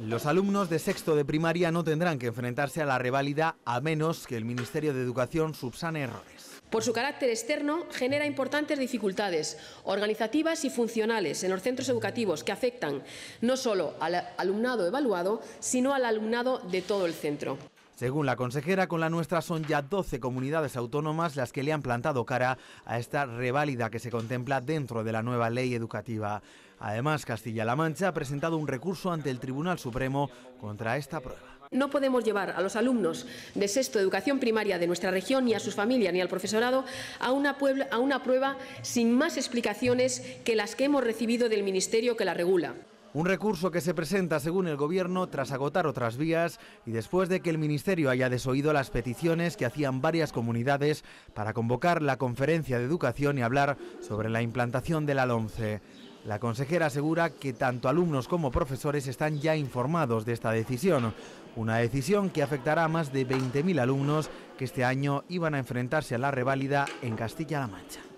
Los alumnos de sexto de primaria no tendrán que enfrentarse a la reválida a menos que el Ministerio de Educación subsane errores. Por su carácter externo, genera importantes dificultades organizativas y funcionales en los centros educativos que afectan no solo al alumnado evaluado, sino al alumnado de todo el centro. Según la consejera, con la nuestra son ya 12 comunidades autónomas las que le han plantado cara a esta reválida que se contempla dentro de la nueva ley educativa. Además, Castilla-La Mancha ha presentado un recurso ante el Tribunal Supremo contra esta prueba. No podemos llevar a los alumnos de sexto de educación primaria de nuestra región, ni a sus familias, ni al profesorado, a una, a una prueba sin más explicaciones que las que hemos recibido del Ministerio que la regula. Un recurso que se presenta, según el Gobierno, tras agotar otras vías y después de que el Ministerio haya desoído las peticiones que hacían varias comunidades para convocar la conferencia de educación y hablar sobre la implantación del la La consejera asegura que tanto alumnos como profesores están ya informados de esta decisión, una decisión que afectará a más de 20.000 alumnos que este año iban a enfrentarse a la reválida en Castilla-La Mancha.